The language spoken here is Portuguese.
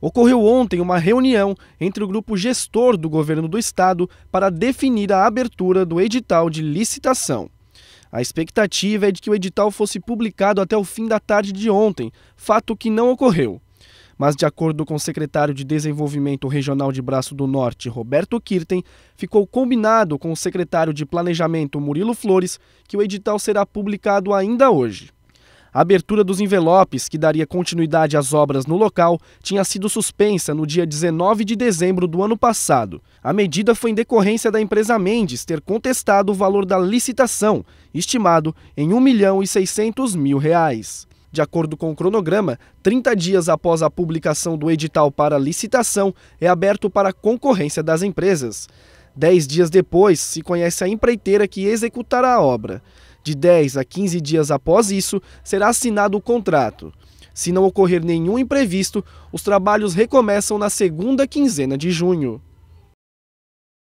Ocorreu ontem uma reunião entre o grupo gestor do governo do estado para definir a abertura do edital de licitação. A expectativa é de que o edital fosse publicado até o fim da tarde de ontem, fato que não ocorreu. Mas, de acordo com o secretário de Desenvolvimento Regional de Braço do Norte, Roberto Kirten, ficou combinado com o secretário de Planejamento, Murilo Flores, que o edital será publicado ainda hoje. A abertura dos envelopes, que daria continuidade às obras no local, tinha sido suspensa no dia 19 de dezembro do ano passado. A medida foi em decorrência da empresa Mendes ter contestado o valor da licitação, estimado em 1 milhão e 600 mil reais. De acordo com o cronograma, 30 dias após a publicação do edital para licitação, é aberto para concorrência das empresas. Dez dias depois, se conhece a empreiteira que executará a obra. De 10 a 15 dias após isso, será assinado o contrato. Se não ocorrer nenhum imprevisto, os trabalhos recomeçam na segunda quinzena de junho.